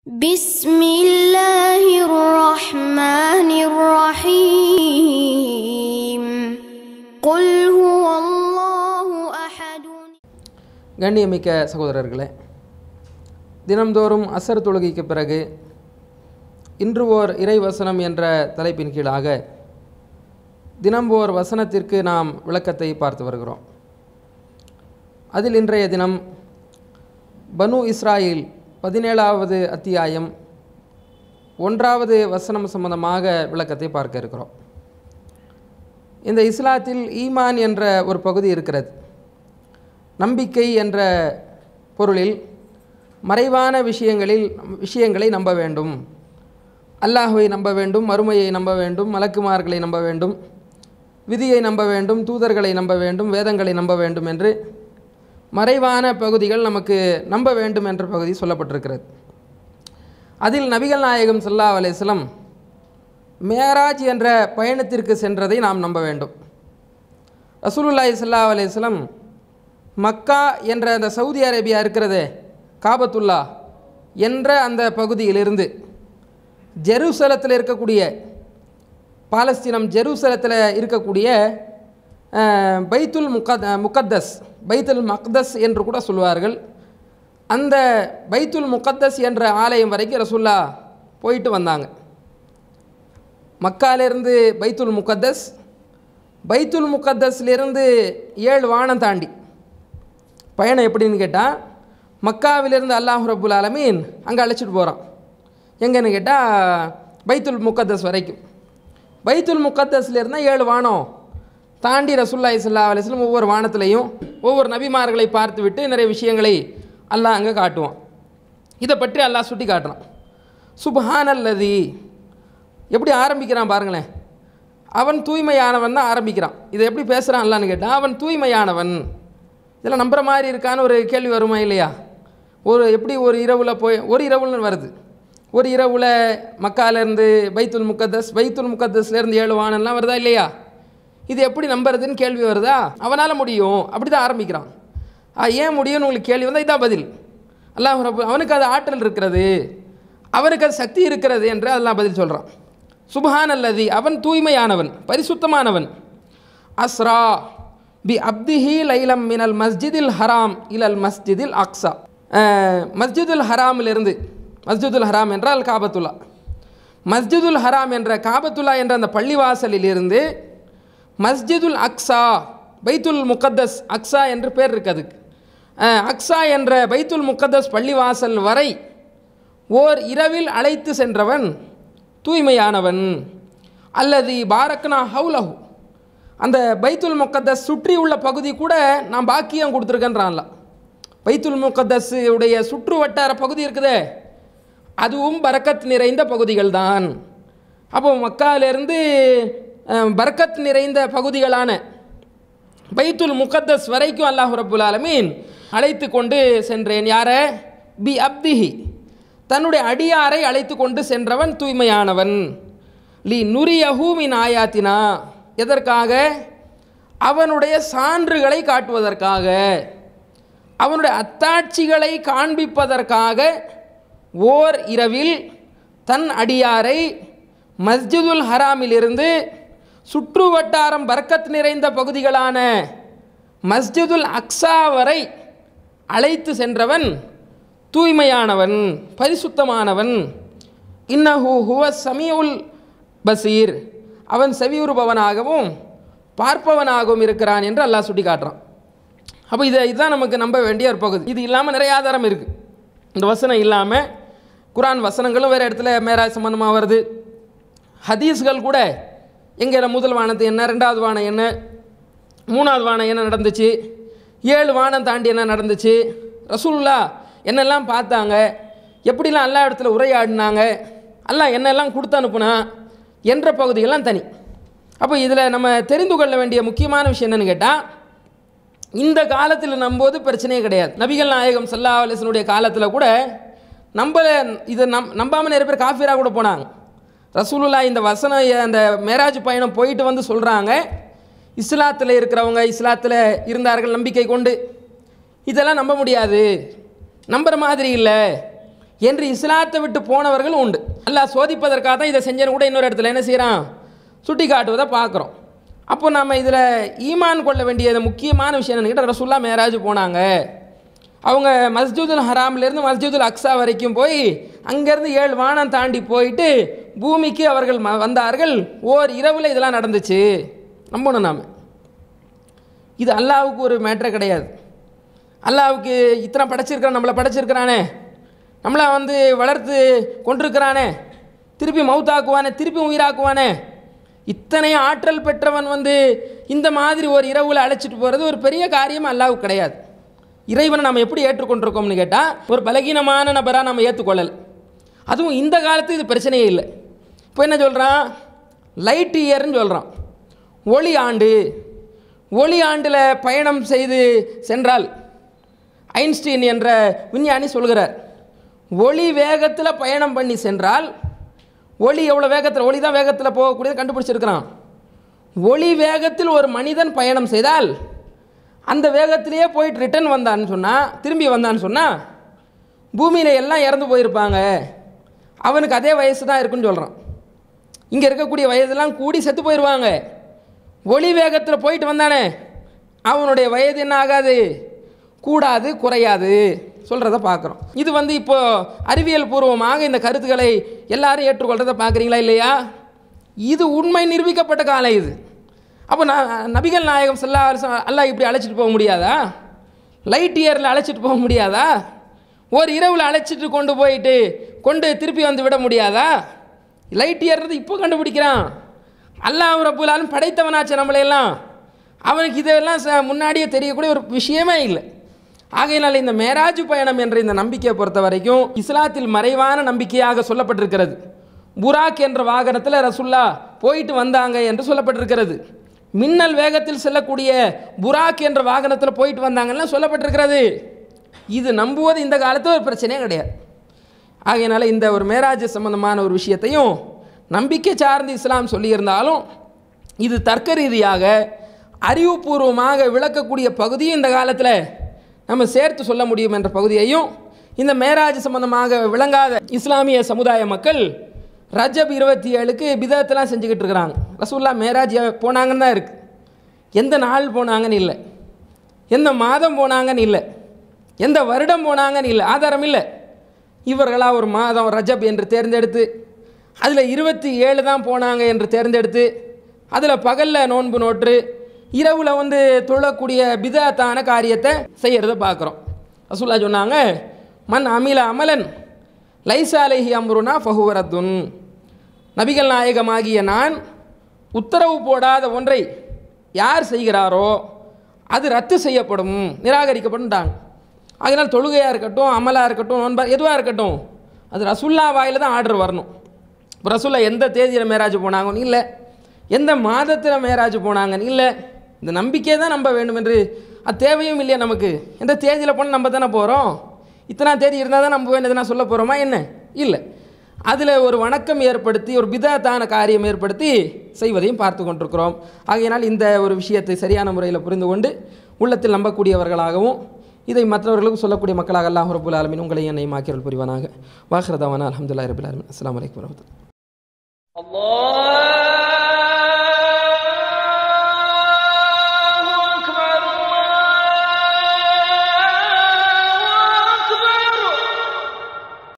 بسم الله الرحمن الرحيم قل هو الله أحد கண்ணியமிக்க சகோதரர்களே தினம்தோறும் அசர் தொழுகைக்கு பிறகு இன்று ஓர் இறைவசனம் என்ற தலைப்பின் கீழாக தினம் ஓர் வசனத்திற்கு நாம் விளக்கத்தை பார்த்து வருகிறோம் அதில் இன்றைய தினம் பனு இஸ்ராயில் பதினேழாவது அத்தியாயம் ஒன்றாவது வசனம் சம்பந்தமாக விளக்கத்தை பார்க்க இருக்கிறோம் இந்த இஸ்லாத்தில் ஈமான் என்ற ஒரு பகுதி இருக்கிறது நம்பிக்கை என்ற பொருளில் மறைவான விஷயங்களில் விஷயங்களை நம்ப வேண்டும் அல்லாஹுவை நம்ப வேண்டும் மறுமையை நம்ப வேண்டும் மலக்குமார்களை நம்ப வேண்டும் விதியை நம்ப வேண்டும் தூதர்களை நம்ப வேண்டும் வேதங்களை நம்ப வேண்டும் என்று மறைவான பகுதிகள் நமக்கு நம்ப வேண்டும் என்ற பகுதி சொல்லப்பட்டிருக்கிறது அதில் நபிகள் நாயகம் சல்லா அலேஸ்லம் மேராஜ் என்ற பயணத்திற்கு சென்றதை நாம் நம்ப வேண்டும் ரசூலுல்லாய் சல்லா அலேஸ்லம் மக்கா என்ற அந்த சவுதி அரேபியா இருக்கிறதே காபத்துல்லா என்ற அந்த பகுதியிலிருந்து ஜெருசலத்தில் இருக்கக்கூடிய பாலஸ்தீனம் ஜெருசலத்தில் இருக்கக்கூடிய பைத்துல் முகத் முகத்தஸ் பைத்துல் மக்தஸ் என்று கூட சொல்லுவார்கள் அந்த பைத்துல் முகத்தஸ் என்ற ஆலயம் வரைக்கும் ரசுல்லா போயிட்டு வந்தாங்க மக்காலிருந்து பைத்துல் முகத்தஸ் பைத்துல் முகத்தஸ்லேருந்து ஏழு வானம் தாண்டி பயணம் எப்படின்னு கேட்டால் மக்காவிலிருந்து அல்லாஹு ரபுல் ஆலமீன் அங்கே அழைச்சிட்டு போகிறான் எங்கன்னு கேட்டால் பைத்துல் முகத்தஸ் வரைக்கும் பைத்துல் முகத்தஸ்லேருந்தால் ஏழு வானம் தாண்டி ரசுல்லா இஸ்லா அலிஸ்லம் ஒவ்வொரு வானத்திலையும் ஒவ்வொரு நபிமார்களை பார்த்து விட்டு நிறைய விஷயங்களை அல்லாஹ் அங்கே காட்டுவான் இதை பற்றி அல்லாஹ் சுட்டி காட்டுறான் சுபஹான் அல்லதி எப்படி ஆரம்பிக்கிறான் பாருங்களேன் அவன் தூய்மையானவன் தான் ஆரம்பிக்கிறான் இதை எப்படி பேசுகிறான் அல்லான்னு கேட்டால் அவன் தூய்மையானவன் இதெல்லாம் நம்புகிற மாதிரி இருக்கான்னு ஒரு கேள்வி வருமா இல்லையா ஒரு எப்படி ஒரு இரவில் போய் ஒரு இரவுலன்னு வருது ஒரு இரவில் மக்காலேருந்து பைத்துல் முக்கத்தஸ் பைத்துல் முக்கத்தஸ்லேருந்து ஏழு வானெல்லாம் வருதா இல்லையா இது எப்படி நம்புறதுன்னு கேள்வி வருதா அவனால் முடியும் அப்படி தான் ஆரம்பிக்கிறான் ஏன் முடியும்னு உங்களுக்கு கேள்வி வந்தால் இதான் பதில் அல்லாஹ் அவனுக்கு அது ஆற்றல் இருக்கிறது அவனுக்கு அது சக்தி இருக்கிறது என்று அதெல்லாம் பதில் சொல்கிறான் சுபஹான் அல்லதி அவன் தூய்மையானவன் பரிசுத்தமானவன் அஸ்ரா பி அப்திஹி லைலம் மினல் மஸ்ஜிதில் ஹராம் இலல் மஸ்ஜிதில் அக்ஸா மஸ்ஜிதுல் ஹராமிலிருந்து மஸ்ஜிதுல் ஹராம் என்றால் காபத்துல்லா மஸ்ஜிதுல் ஹராம் என்ற காபத்துல்லா என்ற அந்த பள்ளிவாசலிலிருந்து மஸ்ஜிதுல் அக்ஸா பைத்துல் முகத்தஸ் அக்ஸா என்று பேர் இருக்குது அக்ஸா என்ற பைத்துல் முகத்தஸ் பள்ளிவாசல் வரை ஓர் இரவில் அழைத்து சென்றவன் தூய்மையானவன் அல்லது பாரக்னா ஹவுலஹு அந்த பைத்துல் முகத்தஸ் சுற்றி உள்ள பகுதி கூட நான் பாக்கியம் கொடுத்துருக்கேன்றான்ல பைத்துல் முகத்தஸுடைய உடைய சுற்று வட்டார பகுதி இருக்குதே அதுவும் பரக்கத் நிறைந்த பகுதிகள் தான் அப்போ மக்காலேருந்து பர்கத் நிறைந்த பகுதிகளான பைத்துல் முகத்தஸ் வரைக்கும் அல்லாஹு ரபுல் ஆலமீன் அழைத்து கொண்டு சென்றேன் யார பி அப்திஹி தன்னுடைய அடியாரை அழைத்து கொண்டு சென்றவன் தூய்மையானவன் லி நுரியஹூமின் ஆயாத்தினா எதற்காக அவனுடைய சான்றுகளை காட்டுவதற்காக அவனுடைய அத்தாட்சிகளை காண்பிப்பதற்காக ஓர் இரவில் தன் அடியாரை மஸ்ஜிதுல் ஹராமிலிருந்து சுற்று வட்டாரம் பர்க்கத் நிறைந்த பகுதிகளான மஸ்ஜிதுல் அக்ஸா வரை அழைத்து சென்றவன் தூய்மையானவன் பரிசுத்தமானவன் இன்னஹூ ஹுவ சமியுல் பசீர் அவன் செவியுறுபவனாகவும் பார்ப்பவனாகவும் இருக்கிறான் என்று அல்லாஹ் சுட்டி காட்டுறான் அப்போ இதை இதுதான் நமக்கு நம்ப வேண்டிய ஒரு பகுதி இது இல்லாமல் நிறைய ஆதாரம் இருக்குது இந்த வசனம் இல்லாமல் குரான் வசனங்களும் வேறு இடத்துல மேராஜ் சம்மந்தமாக வருது ஹதீஸ்கள் கூட எங்கே முதல் வானத்து என்ன ரெண்டாவது வானம் என்ன மூணாவது வானம் என்ன நடந்துச்சு ஏழு வானம் தாண்டி என்ன நடந்துச்சு ரசூல்லா என்னெல்லாம் பார்த்தாங்க எப்படிலாம் எல்லா இடத்துல உரையாடினாங்க எல்லாம் என்னெல்லாம் கொடுத்து அனுப்புனா என்ற பகுதிகளெலாம் தனி அப்போ இதில் நம்ம தெரிந்து கொள்ள வேண்டிய முக்கியமான விஷயம் என்னென்னு கேட்டால் இந்த காலத்தில் நம்போது பிரச்சனையே கிடையாது நபிகள் நாயகம் சல்லா அலிசனுடைய காலத்தில் கூட நம்மளை இதை நம் நம்பாமல் நிறைய பேர் காஃபீராக கூட போனாங்க ரசூலுல்லா இந்த வசனம் அந்த மேராஜ் பயணம் போயிட்டு வந்து சொல்கிறாங்க இஸ்லாத்தில் இருக்கிறவங்க இஸ்லாத்தில் இருந்தார்கள் நம்பிக்கை கொண்டு இதெல்லாம் நம்ப முடியாது நம்புற மாதிரி இல்லை என்று இஸ்லாத்தை விட்டு போனவர்கள் உண்டு அல்லா சோதிப்பதற்காக தான் இதை செஞ்சனு கூட இன்னொரு இடத்துல என்ன செய்கிறான் சுட்டி காட்டுவதை பார்க்குறோம் அப்போ நம்ம இதில் ஈமான் கொள்ள வேண்டியது முக்கியமான விஷயம் என்னன்னு ரசுல்லா மேராஜ் போனாங்க அவங்க மஸ்ஜூதுல் ஹராம்லேருந்து மஸ்ஜூதுல் அக்ஸா வரைக்கும் போய் அங்கேருந்து ஏழு வானம் தாண்டி போயிட்டு பூமிக்கு அவர்கள் வந்தார்கள் ஓர் இரவில் இதெல்லாம் நடந்துச்சு நம்பணும் நாம் இது அல்லாவுக்கு ஒரு மேட்ரே கிடையாது அல்லாவுக்கு இத்தனை படைச்சிருக்கிறான் நம்மளை படைச்சிருக்கிறானே நம்மளை வந்து வளர்த்து கொண்டிருக்கிறானே திருப்பி மவுத்தாக்குவானே திருப்பி உயிராக்குவானே இத்தனை ஆற்றல் பெற்றவன் வந்து இந்த மாதிரி ஒரு இரவில் அழைச்சிட்டு போகிறது ஒரு பெரிய காரியம் அல்லாவுக்கு கிடையாது இறைவனை நம்ம எப்படி ஏற்றுக்கொண்டிருக்கோம்னு கேட்டால் ஒரு பலகீனமான நபராக நம்ம ஏற்றுக்கொள்ளல் அதுவும் இந்த காலத்து இது பிரச்சனையே இல்லை இப்போ என்ன சொல்கிறான் லைட் இயர்னு சொல்கிறான் ஒளி ஆண்டு ஒளி ஆண்டில் பயணம் செய்து சென்றால் ஐன்ஸ்டீன் என்ற விஞ்ஞானி சொல்கிறார் ஒளி வேகத்தில் பயணம் பண்ணி சென்றால் ஒளி எவ்வளோ வேகத்தில் ஒளி தான் வேகத்தில் போகக்கூடியதை கண்டுபிடிச்சிருக்கிறான் ஒளி வேகத்தில் ஒரு மனிதன் பயணம் செய்தால் அந்த வேகத்திலேயே போயிட்டு ரிட்டர்ன் வந்தான்னு சொன்னால் திரும்பி வந்தான்னு சொன்னால் பூமியில் எல்லாம் இறந்து போயிருப்பாங்க அவனுக்கு அதே வயசு தான் இருக்குன்னு சொல்கிறான் இங்கே இருக்கக்கூடிய வயதெல்லாம் கூடி செத்து போயிடுவாங்க ஒளி வேகத்தில் போயிட்டு வந்தானே அவனுடைய வயது என்ன ஆகாது கூடாது குறையாது சொல்கிறத பார்க்குறோம் இது வந்து இப்போது அறிவியல் பூர்வமாக இந்த கருத்துக்களை எல்லாரும் ஏற்றுக்கொள்கிறத பார்க்குறீங்களா இல்லையா இது உண்மை நிரூபிக்கப்பட்ட காலம் இது அப்போ நான் நபிகள் நாயகம் செல்லா அல்லா இப்படி அழைச்சிட்டு போக முடியாதா லைட் இயரில் அழைச்சிட்டு போக முடியாதா ஒரு இரவில் அழைச்சிட்டு கொண்டு போயிட்டு கொண்டு திருப்பி வந்து விட முடியாதா லைட் ஏறுறது இப்போ கண்டுபிடிக்கிறான் அல்லாஹ் போலாலும் படைத்தவனாச்சு நம்மளையெல்லாம் அவனுக்கு இதெல்லாம் முன்னாடியே தெரியக்கூடிய ஒரு விஷயமே இல்லை ஆகையினால் இந்த மேராஜ் பயணம் என்ற இந்த நம்பிக்கையை பொறுத்த வரைக்கும் இஸ்லாத்தில் மறைவான நம்பிக்கையாக சொல்லப்பட்டிருக்கிறது புராக் என்ற வாகனத்தில் ரசுல்லா போயிட்டு வந்தாங்க என்று சொல்லப்பட்டிருக்கிறது மின்னல் வேகத்தில் செல்லக்கூடிய புராக் என்ற வாகனத்தில் போயிட்டு வந்தாங்கன்னா சொல்லப்பட்டிருக்கிறது இது நம்புவது இந்த காலத்தில் ஒரு பிரச்சனையே கிடையாது ஆகையினால இந்த ஒரு மேராஜ் சம்பந்தமான ஒரு விஷயத்தையும் நம்பிக்கை சார்ந்து இஸ்லாம் சொல்லியிருந்தாலும் இது தர்க்க ரீதியாக அறிவுபூர்வமாக விளக்கக்கூடிய பகுதியும் இந்த காலத்தில் நம்ம சேர்த்து சொல்ல முடியும் என்ற பகுதியையும் இந்த மேராஜ் சம்பந்தமாக விளங்காத இஸ்லாமிய சமுதாய மக்கள் ரஜப் இருபத்தி ஏழுக்கு விதத்தெல்லாம் செஞ்சுக்கிட்டு இருக்கிறாங்க ரசூல்லா மேராஜ் போனாங்கன்னு தான் இருக்குது எந்த நாள் போனாங்கன்னு இல்லை எந்த மாதம் போனாங்கன்னு இல்லை எந்த வருடம் போனாங்கன்னு இல்லை ஆதாரம் இல்லை இவர்களாக ஒரு மாதம் ரஜப் என்று தேர்ந்தெடுத்து அதில் இருபத்தி ஏழு தான் போனாங்க என்று தேர்ந்தெடுத்து அதில் பகலில் நோன்பு நோற்று இரவில் வந்து தொழக்கூடிய பிதாத்தான காரியத்தை செய்கிறத பார்க்குறோம் அசுல்லா சொன்னாங்க மண் அமில அமலன் லைசாலேஹி அம்ருனா ஃபஹுவரத்துன் நபிகள் நாயகமாகிய நான் உத்தரவு போடாத ஒன்றை யார் செய்கிறாரோ அது ரத்து செய்யப்படும் நிராகரிக்கப்படும் அதனால் தொழுகையாக இருக்கட்டும் அமலாக இருக்கட்டும் நோன்பா எதுவாக இருக்கட்டும் அது ரசுல்லா வாயில் தான் ஆர்டர் வரணும் இப்போ ரசுல்லா எந்த தேதியில் மேராஜ் போனாங்கன்னு இல்லை எந்த மாதத்தில் மேராஜ் போனாங்கன்னு இல்லை இந்த நம்பிக்கை தான் நம்ப வேண்டும் என்று அது தேவையும் இல்லையா நமக்கு எந்த தேதியில் போனால் நம்ம தானே போகிறோம் இத்தனை தேதி இருந்தால் தான் நம்ம எதுனா சொல்ல போகிறோமா என்ன இல்லை அதில் ஒரு வணக்கம் ஏற்படுத்தி ஒரு விதத்தான காரியம் ஏற்படுத்தி செய்வதையும் பார்த்து கொண்டிருக்கிறோம் ஆகையினால் இந்த ஒரு விஷயத்தை சரியான முறையில் புரிந்து கொண்டு உள்ளத்தில் நம்பக்கூடியவர்களாகவும் இதை மற்றவர்களுக்கு சொல்லக்கூடிய மக்களாக அல்லாஹ் ரபுல் ஆலமின் உங்களை என்னை ஆக்கிரல் புரிவானாக வாஹ்ரதாவான அலமதுல்லா ரபுல் ஆலமின் அஸ்லாம் வலைக்கம் வரமத்துல்லா